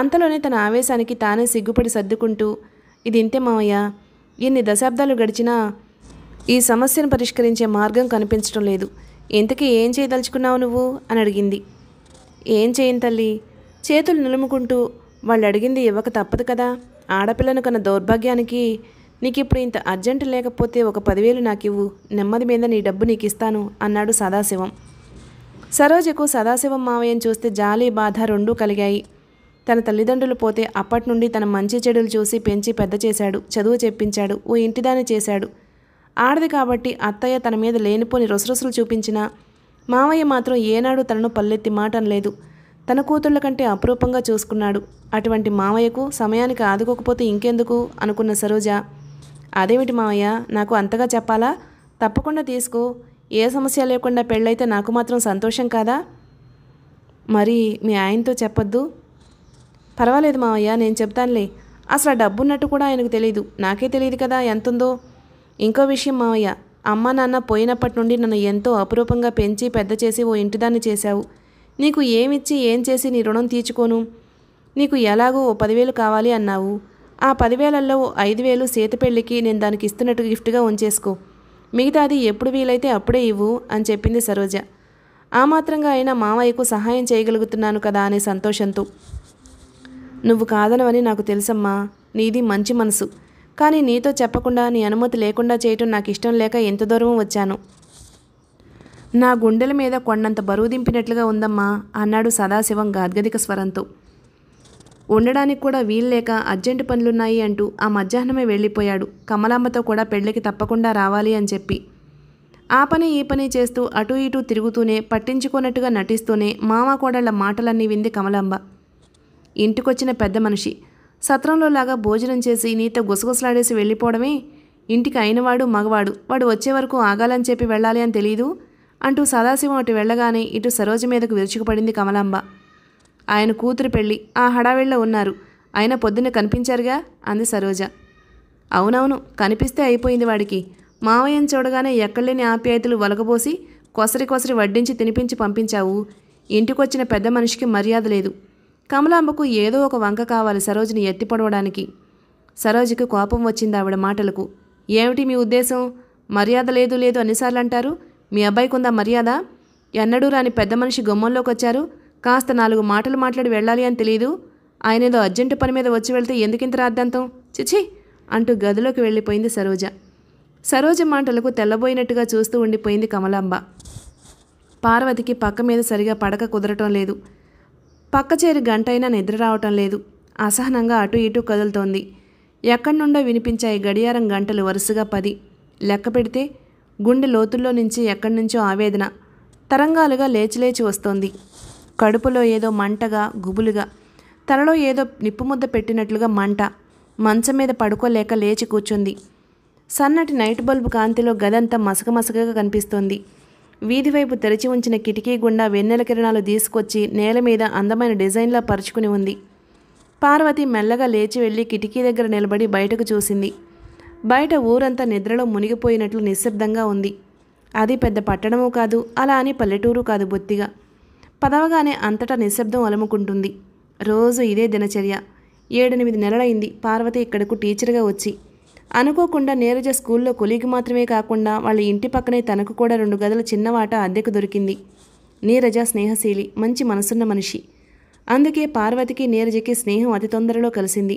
[SPEAKER 1] అంతలోనే తన ఆవేశానికి తానే సిగ్గుపడి సర్దుకుంటూ ఇది ఇంతే మావయ్య ఎన్ని దశాబ్దాలు గడిచినా ఈ సమస్యను పరిష్కరించే మార్గం కనిపించడం లేదు ఇంతకీ ఏం చేయదలుచుకున్నావు నువ్వు అని అడిగింది ఏం చేయను తల్లి చేతులు నిలుముకుంటూ వాళ్ళు అడిగింది ఇవ్వక తప్పదు కదా ఆడపిల్లను కన్న దౌర్భాగ్యానికి నీకు ఇప్పుడు ఇంత అర్జెంటు లేకపోతే ఒక పదివేలు నాకు ఇవ్వు నెమ్మది మీద నీ డబ్బు నీకు ఇస్తాను అన్నాడు సదాశివం సరోజకు సదాశివం మావయ్యను చూస్తే జాలి బాధ రెండూ కలిగాయి తన తల్లిదండ్రులు పోతే అప్పటి నుండి తన మంచి చెడులు చూసి పెంచి పెద్ద చేశాడు చదువు చెప్పించాడు ఓ ఇంటిదాని చేశాడు ఆడది కాబట్టి అత్తయ్య తన మీద లేనిపోని రొసరొసలు చూపించినా మావయ్య మాత్రం ఏనాడు తనను పల్లెత్తి మాటనలేదు తన కూతుళ్ళ కంటే అపురూపంగా చూసుకున్నాడు అటువంటి మావయ్యకు సమయానికి ఆదుకోకపోతే ఇంకెందుకు అనుకున్న సరోజ అదేమిటి మావయ్య నాకు అంతగా చెప్పాలా తప్పకుండా తీసుకో ఏ సమస్య లేకుండా పెళ్ళైతే నాకు మాత్రం సంతోషం కాదా మరి మీ ఆయనతో చెప్పొద్దు పర్వాలేదు మావయ్య నేను చెప్తానులే అసలు డబ్బు ఉన్నట్టు కూడా ఆయనకు తెలియదు నాకే తెలియదు కదా ఎంతుందో ఇంకో విషయం మావయ్య అమ్మ నాన్న పోయినప్పటి నుండి నన్ను ఎంతో అపురూపంగా పెంచి పెద్ద చేసి ఓ ఇంటిదాన్ని చేశావు నీకు ఏమిచ్చి ఏం చేసి నీ రుణం తీర్చుకోను నీకు ఎలాగో ఓ పదివేలు కావాలి అన్నావు ఆ పదివేలల్లో ఓ ఐదు వేలు సీత పెళ్ళికి నేను దానికి ఇస్తున్నట్టు గిఫ్ట్గా ఉంచేసుకో మిగతాది ఎప్పుడు వీలైతే అప్పుడే ఇవ్వు అని చెప్పింది సరోజ ఆ మాత్రంగా అయినా మామయ్యకు సహాయం చేయగలుగుతున్నాను కదా అనే సంతోషంతో నువ్వు కాదనవని నాకు తెలుసమ్మా నీది మంచి మనసు కానీ నీతో చెప్పకుండా నీ అనుమతి లేకుండా చేయటం నాకు ఇష్టం లేక ఎంత దూరం వచ్చాను నా గుండెల మీద కొండంత బరువు దింపినట్లుగా ఉందమ్మా అన్నాడు సదాశివం గాద్గదిక స్వరంతో ఉండడానికి కూడా వీల్లేక అర్జెంటు పనులున్నాయి అంటూ ఆ మధ్యాహ్నమే వెళ్ళిపోయాడు కమలాంబతో కూడా పెళ్ళికి తప్పకుండా రావాలి అని చెప్పి ఆ పని ఈ పని చేస్తూ అటూ ఇటూ తిరుగుతూనే పట్టించుకున్నట్టుగా నటిస్తూనే మామ కోడళ్ల మాటలన్నీ వింది కమలాంబ ఇంటికొచ్చిన పెద్ద మనిషి సత్రంలో లాగా భోజనం చేసి నీతో గుసగుసలాడేసి వెళ్ళిపోవడమే ఇంటికి అయినవాడు మగవాడు వాడు వచ్చే వరకు ఆగాలని చెప్పి వెళ్ళాలి అని తెలియదు అంటూ సదాశివం అటు వెళ్ళగానే ఇటు సరోజ మీదకు విరుచుకుపడింది కమలాంబ ఆయన కూతురు పెళ్ళి ఆ హడావిడిలో ఉన్నారు ఆయన పొద్దున్న కనిపించారుగా అంది సరోజ అవునవును కనిపిస్తే అయిపోయింది వాడికి మావయ్యను చూడగానే ఎక్కడలేని ఆప్యాయతలు వలగబోసి కొసరి కొసరి వడ్డించి తినిపించి పంపించావు ఇంటికొచ్చిన పెద్ద మనిషికి మర్యాద లేదు కమలాంబకు ఏదో ఒక వంక కావాలి సరోజిని ఎత్తిపడవడానికి సరోజికి కోపం వచ్చింది ఆవిడ మాటలకు ఏమిటి మీ ఉద్దేశం మర్యాద లేదు లేదు అన్నిసార్లు అంటారు మీ అబ్బాయికి ఉందా మర్యాద ఎన్నడూ రాని పెద్ద మనిషి గుమ్మంలోకి వచ్చారు కాస్త నాలుగు మాటలు మాట్లాడి వెళ్ళాలి అని తెలియదు ఆయన ఏదో అర్జెంటు పని మీద వచ్చి వెళ్తే ఎందుకింత రాద్దాంతం చిచి అంటూ గదిలోకి వెళ్ళిపోయింది సరోజ సరోజ మాటలకు తెల్లబోయినట్టుగా చూస్తూ ఉండిపోయింది కమలాంబ పార్వతికి పక్క మీద సరిగా పడక కుదరటం లేదు పక్క చేరి గంటైనా నిద్ర రావటం లేదు అసహనంగా అటు ఇటు కదులుతోంది ఎక్కడి నుండో వినిపించాయి గడియారం గంటలు వరుసగా పది లెక్క పెడితే గుండె లోతుల్లో నుంచి ఎక్కడి నుంచో ఆవేదన తరంగాలుగా లేచిలేచి వస్తోంది కడుపులో ఏదో మంటగా గుబులుగా తలలో ఏదో నిప్పుముద్ద పెట్టినట్లుగా మంట మంచం మీద పడుకోలేక లేచి కూర్చుంది సన్నటి నైట్ బల్బు కాంతిలో గదంతా మసకమసకగా కనిపిస్తోంది వీధి వైపు తెరిచి ఉంచిన కిటికీ గుండా వెన్నెల కిరణాలు తీసుకొచ్చి నేల మీద అందమైన డిజైన్లా పరుచుకుని ఉంది పార్వతి మెల్లగా లేచి వెళ్ళి కిటికీ దగ్గర నిలబడి బయటకు చూసింది బయట ఊరంతా నిద్రలో మునిగిపోయినట్లు నిశ్శబ్దంగా ఉంది అది పెద్ద పట్టణము కాదు అలా అని పల్లెటూరు కాదు బొత్తిగా పదవగానే అంతటా నిశ్శబ్దం అలుముకుంటుంది రోజు ఇదే దినచర్య ఏడెనిమిది నెలలైంది పార్వతి ఇక్కడకు టీచర్గా వచ్చి అనుకోకుండా నీరజ స్కూల్లో కొలీకి మాత్రమే కాకుండా వాళ్ళ ఇంటి పక్కనే తనకు కూడా రెండు గదుల చిన్నవాట అద్దెకు దొరికింది నీరజ స్నేహశీలి మంచి మనసున్న మనిషి అందుకే పార్వతికి నీరజకి స్నేహం అతి తొందరలో కలిసింది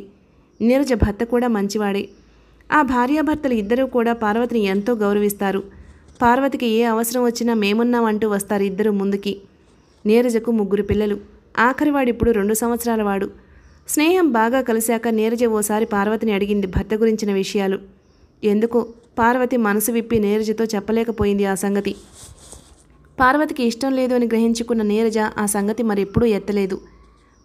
[SPEAKER 1] నీరజ భర్త కూడా మంచివాడే ఆ భార్యాభర్తలు ఇద్దరూ కూడా పార్వతిని ఎంతో గౌరవిస్తారు పార్వతికి ఏ అవసరం వచ్చినా మేమున్నామంటూ వస్తారు ఇద్దరు ముందుకి నీరజకు ముగ్గురు పిల్లలు ఆఖరివాడిప్పుడు రెండు సంవత్సరాల వాడు స్నేహం బాగా కలిశాక నీరజ ఓసారి పార్వతిని అడిగింది భర్త గురించిన విషయాలు ఎందుకో పార్వతి మనసు విప్పి నీరజతో చెప్పలేకపోయింది ఆ సంగతి పార్వతికి ఇష్టం లేదు అని గ్రహించుకున్న నీరజ ఆ సంగతి మరెప్పుడూ ఎత్తలేదు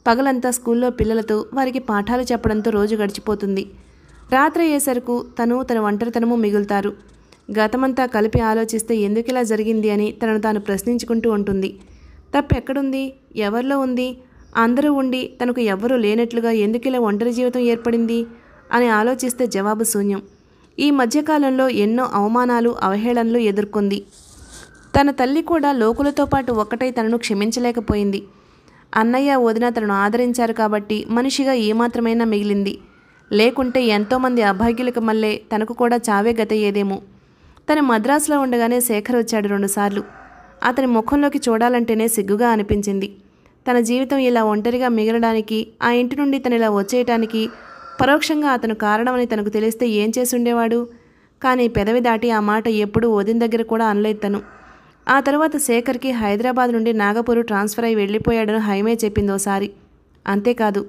[SPEAKER 1] పగలంతా స్కూల్లో పిల్లలతో వారికి పాఠాలు చెప్పడంతో రోజు గడిచిపోతుంది రాత్రి అయ్యేసరకు తను తన ఒంటరితనము మిగులుతారు గతమంతా కలిపి ఆలోచిస్తే ఎందుకు ఇలా జరిగింది అని తనను తాను ప్రశ్నించుకుంటూ ఉంటుంది తప్పెక్కడుంది ఎవరిలో ఉంది అందరూ ఉండి తనకు ఎవ్వరూ లేనట్లుగా ఎందుకిలా ఒంటరి జీవితం ఏర్పడింది అని ఆలోచిస్తే జవాబు శూన్యం ఈ మధ్యకాలంలో ఎన్నో అవమానాలు అవహేళనలు ఎదుర్కొంది తన తల్లి కూడా లోకులతో పాటు ఒక్కటై తనను క్షమించలేకపోయింది అన్నయ్య వదిన తనను ఆదరించారు కాబట్టి మనిషిగా ఏమాత్రమైనా మిగిలింది లేకుంటే ఎంతోమంది అభాగ్యులకు మల్లే తనకు కూడా చావే గతయ్యేదేమో తను మద్రాసులో ఉండగానే శేఖర్ వచ్చాడు రెండుసార్లు అతని ముఖంలోకి చూడాలంటేనే సిగ్గుగా అనిపించింది తన జీవితం ఇలా ఒంటరిగా మిగలడానికి ఆ ఇంటి నుండి తను ఇలా వచ్చేయటానికి పరోక్షంగా అతను కారణమని తనకు తెలిస్తే ఏం చేసుండేవాడు కానీ పెదవి దాటి ఆ మాట ఎప్పుడూ ఓదిన దగ్గర కూడా అనలేదు తను ఆ తర్వాత శేఖర్కి హైదరాబాద్ నుండి నాగపూర్ ట్రాన్స్ఫర్ అయి వెళ్ళిపోయాడని హైమే చెప్పింది ఓసారి అంతేకాదు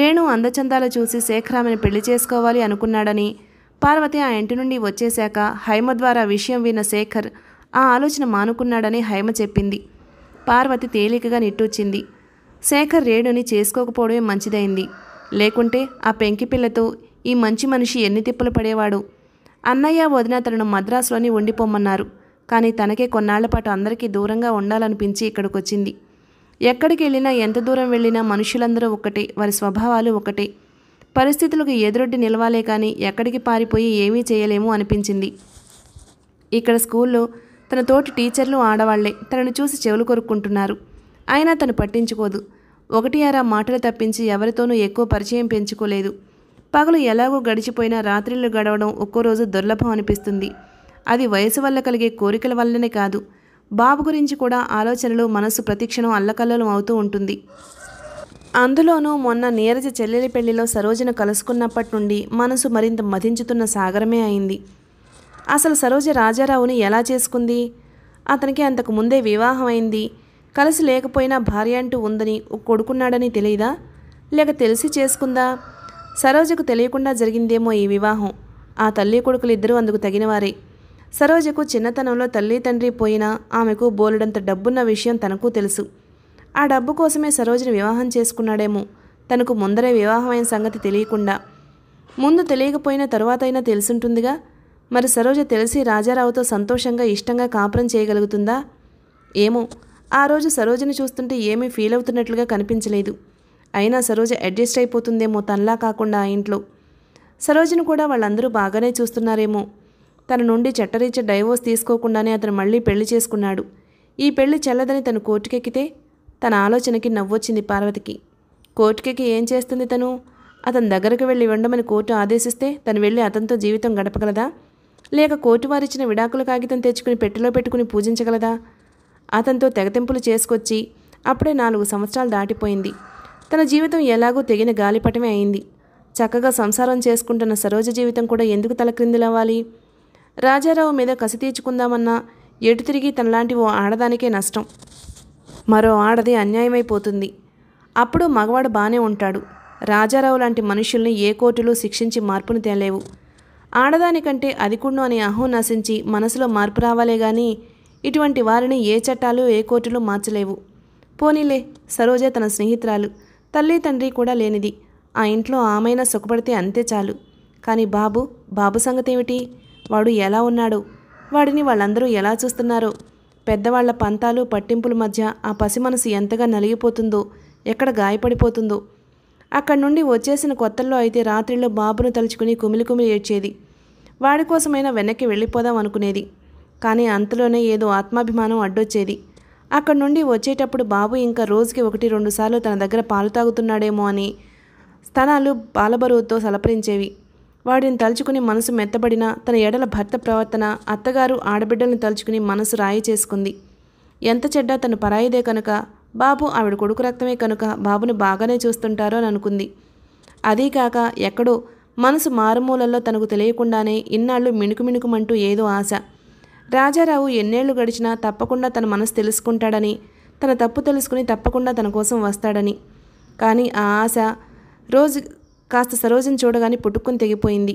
[SPEAKER 1] రేణు అందచందాలు చూసి శేఖర్ ఆమెను పెళ్లి చేసుకోవాలి అనుకున్నాడని పార్వతి ఆ ఇంటి నుండి వచ్చేశాక హైమ ద్వారా విషయం విన్న శేఖర్ ఆ ఆలోచన మానుకున్నాడని హైమ చెప్పింది పార్వతి తేలికగా నిట్టూచింది శేఖర్ రేణుని చేసుకోకపోవడమే మంచిదైంది లేకుంటే ఆ పెంకిపిల్లతో ఈ మంచి మనిషి ఎన్ని తిప్పలు పడేవాడు అన్నయ్య వదిన తనను మద్రాసులోని ఉండిపోమన్నారు కానీ తనకే కొన్నాళ్లపాటు అందరికీ దూరంగా ఉండాలనిపించి వచ్చింది ఎక్కడికి వెళ్ళినా ఎంత దూరం వెళ్ళినా మనుషులందరూ ఒకటే వారి స్వభావాలు ఒకటే పరిస్థితులకు ఎదురొడ్డి నిలవాలే కానీ ఎక్కడికి పారిపోయి ఏమీ చేయలేము అనిపించింది ఇక్కడ స్కూల్లో తన తోటి టీచర్లు ఆడవాళ్లే తనను చూసి చెవులు కొరుక్కుంటున్నారు అయినా తను పట్టించుకోదు ఒకటి అరా మాటలు తప్పించి ఎవరితోనూ ఎక్కువ పరిచయం పెంచుకోలేదు పగలు ఎలాగో గడిచిపోయినా రాత్రిళ్ళు గడవడం ఒక్కో రోజు దుర్లభం అనిపిస్తుంది అది వయసు వల్ల కలిగే కోరికల వల్లనే కాదు బాబు గురించి కూడా ఆలోచనలు మనసు ప్రతిక్షణం అల్లకల్లలం అవుతూ ఉంటుంది అందులోనూ మొన్న నీరజ చెల్లెలి పెళ్లిలో సరోజను కలుసుకున్నప్పటి నుండి మనసు మరింత మదించుతున్న సాగరమే అయింది అసలు సరోజ రాజారావుని ఎలా చేసుకుంది అతనికి అంతకు ముందే వివాహమైంది కలిసి లేకపోయినా భార్య అంటూ ఉందని కొడుకున్నాడని తెలియదా లేక తెలిసి చేసుకుందా సరోజకు తెలియకుండా జరిగిందేమో ఈ వివాహం ఆ తల్లి కొడుకులు ఇద్దరూ అందుకు తగినవారే సరోజకు చిన్నతనంలో తల్లి తండ్రి పోయినా ఆమెకు బోలెడంత డబ్బున్న విషయం తనకు తెలుసు ఆ డబ్బు కోసమే సరోజను వివాహం చేసుకున్నాడేమో తనకు ముందరే వివాహమైన సంగతి తెలియకుండా ముందు తెలియకపోయినా తరువాతైనా తెలుసుంటుందిగా మరి సరోజ తెలిసి రాజారావుతో సంతోషంగా ఇష్టంగా కాపురం చేయగలుగుతుందా ఏమో ఆ రోజు సరోజని చూస్తుంటే ఏమీ ఫీల్ అవుతున్నట్లుగా కనిపించలేదు అయినా సరోజ అడ్జస్ట్ అయిపోతుందేమో తనలా కాకుండా ఆ ఇంట్లో సరోజను కూడా వాళ్ళందరూ బాగానే చూస్తున్నారేమో తన నుండి చట్టరీచ డైవోర్స్ తీసుకోకుండానే అతను మళ్ళీ పెళ్లి చేసుకున్నాడు ఈ పెళ్లి చెల్లదని తను కోర్టుకెక్కితే తన ఆలోచనకి నవ్వొచ్చింది పార్వతికి కోర్టుకెక్కి ఏం చేస్తుంది తను అతని దగ్గరకు వెళ్ళి ఉండమని కోర్టు ఆదేశిస్తే తను వెళ్ళి అతనితో జీవితం గడపగలదా లేక కోర్టు వారిచ్చిన విడాకుల కాగితం తెచ్చుకుని పెట్టెలో పెట్టుకుని పూజించగలదా అతనితో తెగతింపులు చేసుకొచ్చి అప్పుడే నాలుగు సంవత్సరాలు దాటిపోయింది తన జీవితం ఎలాగో తెగిన గాలిపటమే అయింది చక్కగా సంసారం చేసుకుంటున్న సరోజ జీవితం కూడా ఎందుకు తలక్రిందులవ్వాలి రాజారావు మీద కసి తీర్చుకుందామన్నా ఎటు తిరిగి తనలాంటి ఓ ఆడదానికే నష్టం మరో ఆడది అన్యాయమైపోతుంది అప్పుడు మగవాడు బాగానే ఉంటాడు రాజారావు లాంటి మనుషుల్ని ఏ కోర్టులో శిక్షించి మార్పును తేలేవు ఆడదానికంటే అధికుణ్ణు అనే అహో నశించి మనసులో మార్పు రావాలే గాని ఇటువంటి వారిని ఏ చట్టాలు ఏ కోర్టులు మార్చలేవు పోనీలే సరోజ తన స్నేహితురాలు తల్లి తండ్రి కూడా లేనిది ఆ ఇంట్లో ఆమెనా సుఖపడితే అంతే చాలు కానీ బాబు బాబు ఏమిటి వాడు ఎలా ఉన్నాడు వాడిని వాళ్ళందరూ ఎలా చూస్తున్నారో పెద్దవాళ్ల పంతాలు పట్టింపుల మధ్య ఆ పసి మనసు ఎంతగా నలిగిపోతుందో ఎక్కడ గాయపడిపోతుందో అక్కడి నుండి వచ్చేసిన కొత్తల్లో అయితే రాత్రిలో బాబును తలుచుకుని కుమిలి కుమిలి ఏడ్చేది వాడి కోసమైనా వెనక్కి వెళ్ళిపోదాం అనుకునేది కానీ అంతలోనే ఏదో ఆత్మాభిమానం అడ్డొచ్చేది అక్కడి నుండి వచ్చేటప్పుడు బాబు ఇంకా రోజుకి ఒకటి రెండు సార్లు తన దగ్గర పాలు తాగుతున్నాడేమో అని స్థనాలు బాలబరువుతో సలపరించేవి వాడిని తలుచుకుని మనసు మెత్తబడిన తన ఎడల భర్త ప్రవర్తన అత్తగారు ఆడబిడ్డలను తలుచుకుని మనసు రాయి చేసుకుంది ఎంత చెడ్డా తను పరాయిదే కనుక బాబు ఆవిడ కొడుకు రక్తమే కనుక బాబును బాగానే చూస్తుంటారో అని అనుకుంది అదీ కాక ఎక్కడో మనసు మారుమూలల్లో తనకు తెలియకుండానే ఇన్నాళ్ళు మిణుకు మిణుకుమంటూ ఏదో ఆశ రాజారావు ఎన్నేళ్లు గడిచినా తప్పకుండా తన మనసు తెలుసుకుంటాడని తన తప్పు తెలుసుకుని తప్పకుండా తన కోసం వస్తాడని కానీ ఆ ఆశ రోజు కాస్త సరోజని చూడగానే పుట్టుకుని తెగిపోయింది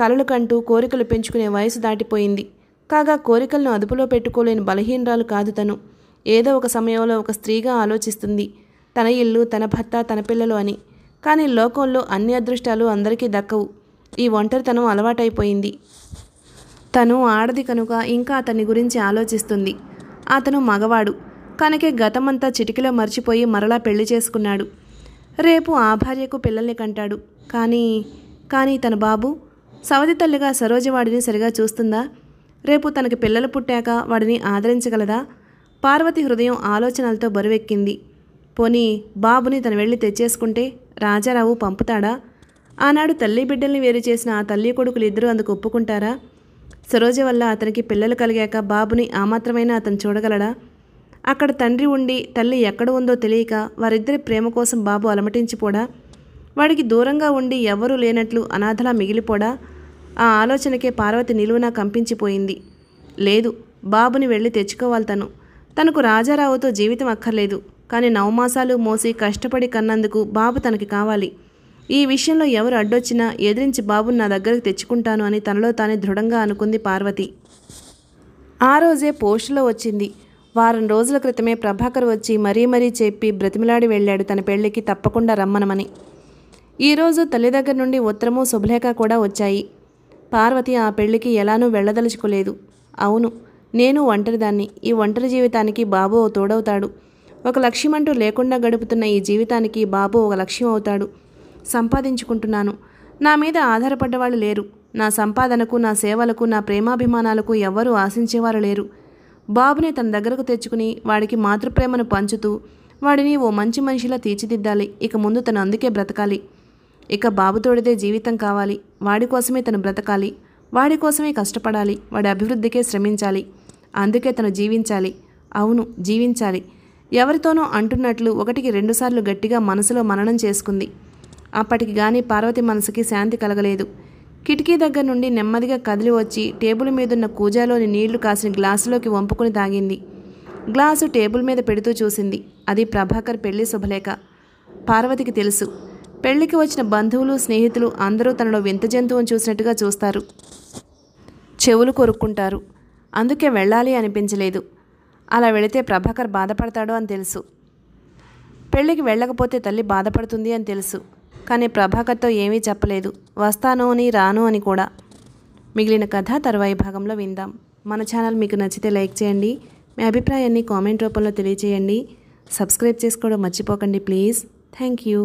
[SPEAKER 1] కలలు కంటూ కోరికలు పెంచుకునే వయసు దాటిపోయింది కాగా కోరికలను అదుపులో పెట్టుకోలేని బలహీనరాలు కాదు తను ఏదో ఒక సమయంలో ఒక స్త్రీగా ఆలోచిస్తుంది తన ఇల్లు తన భర్త తన పిల్లలు అని కానీ లోకంలో అన్ని అదృష్టాలు అందరికీ దక్కవు ఈ ఒంటరితనం అలవాటైపోయింది తను ఆడది కనుక ఇంకా అతని గురించి ఆలోచిస్తుంది అతను మగవాడు కనుకే గతమంతా చిటికిలో మర్చిపోయి మరలా పెళ్లి చేసుకున్నాడు రేపు ఆ భార్యకు పిల్లల్ని కంటాడు కానీ కానీ తన బాబు సవతి తల్లిగా సరోజవాడిని సరిగా చూస్తుందా రేపు తనకి పిల్లలు పుట్టాక వాడిని ఆదరించగలదా పార్వతి హృదయం ఆలోచనలతో బరువెక్కింది పోనీ బాబుని తను వెళ్ళి తెచ్చేసుకుంటే రాజారావు పంపుతాడా ఆనాడు తల్లి బిడ్డల్ని వేరు చేసిన ఆ తల్లి కొడుకులు ఇద్దరు అందుకు ఒప్పుకుంటారా సరోజ వల్ల అతనికి పిల్లలు కలిగాక బాబుని ఆ మాత్రమైనా అతను చూడగలడా అక్కడ తండ్రి ఉండి తల్లి ఎక్కడ ఉందో తెలియక వారిద్దరి ప్రేమ కోసం బాబు అలమటించిపోడా వాడికి దూరంగా ఉండి ఎవరూ లేనట్లు అనాథలా మిగిలిపోడా ఆ ఆలోచనకే పార్వతి నిలువునా కంపించిపోయింది లేదు బాబుని వెళ్ళి తెచ్చుకోవాలి తను తనకు రాజారావుతో జీవితం అక్కర్లేదు కానీ నవమాసాలు మోసి కష్టపడి కన్నందుకు బాబు తనకి కావాలి ఈ విషయంలో ఎవరు అడ్డొచ్చినా ఎదిరించి బాబుని నా దగ్గరకు తెచ్చుకుంటాను అని తనలో తానే దృఢంగా అనుకుంది పార్వతి ఆ రోజే పోస్టులో వచ్చింది వారం రోజుల క్రితమే ప్రభాకర్ వచ్చి మరీ మరీ చెప్పి బ్రతిమిలాడి వెళ్ళాడు తన పెళ్లికి తప్పకుండా రమ్మనమని ఈరోజు తల్లి దగ్గర నుండి ఉత్తరము శుభలేఖ కూడా వచ్చాయి పార్వతి ఆ పెళ్లికి ఎలానూ వెళ్ళదలుచుకోలేదు అవును నేను ఒంటరిదాన్ని ఈ ఒంటరి జీవితానికి బాబు ఓ తోడవుతాడు ఒక లక్ష్యమంటూ లేకుండా గడుపుతున్న ఈ జీవితానికి బాబు ఒక లక్ష్యం అవుతాడు సంపాదించుకుంటున్నాను నా మీద ఆధారపడ్డవాళ్ళు లేరు నా సంపాదనకు నా సేవలకు నా ప్రేమాభిమానాలకు ఎవ్వరూ ఆశించేవారు లేరు బాబుని తన దగ్గరకు తెచ్చుకుని వాడికి మాతృప్రేమను పంచుతూ వాడిని ఓ మంచి మనిషిలా తీర్చిదిద్దాలి ఇక ముందు తను అందుకే బ్రతకాలి ఇక బాబు జీవితం కావాలి వాడి కోసమే తను బ్రతకాలి వాడి కోసమే కష్టపడాలి వాడి అభివృద్ధికే శ్రమించాలి అందుకే తను జీవించాలి అవును జీవించాలి ఎవరితోనో అంటున్నట్లు ఒకటికి రెండుసార్లు గట్టిగా మనసులో మననం చేసుకుంది అప్పటికి గాని పార్వతి మనసుకి శాంతి కలగలేదు కిటికీ దగ్గర నుండి నెమ్మదిగా కదిలి వచ్చి టేబుల్ మీదున్న కూజాలోని నీళ్లు కాసిన గ్లాసులోకి వంపుకుని తాగింది గ్లాసు టేబుల్ మీద పెడుతూ చూసింది అది ప్రభాకర్ పెళ్లి శుభలేఖ పార్వతికి తెలుసు పెళ్లికి వచ్చిన బంధువులు స్నేహితులు అందరూ తనలో వింత జంతువును చూసినట్టుగా చూస్తారు చెవులు కొరుక్కుంటారు అందుకే వెళ్ళాలి అనిపించలేదు అలా వెళితే ప్రభాకర్ బాధపడతాడు అని తెలుసు పెళ్ళికి వెళ్ళకపోతే తల్లి బాధపడుతుంది అని తెలుసు కానీ ప్రభాకర్తో ఏమీ చెప్పలేదు వస్తాను అని రాను అని కూడా మిగిలిన కథ తరువాయి భాగంలో విందాం మన ఛానల్ మీకు నచ్చితే లైక్ చేయండి మీ అభిప్రాయాన్ని కామెంట్ రూపంలో తెలియచేయండి సబ్స్క్రైబ్ చేసుకోవడం మర్చిపోకండి ప్లీజ్ థ్యాంక్ యూ